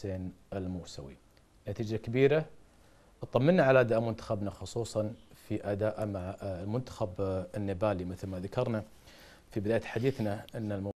حسين الموسوي نتيجة كبيرة اطمنا على اداء منتخبنا خصوصا في اداء مع المنتخب النيبالي مثل ما ذكرنا في بداية حديثنا أن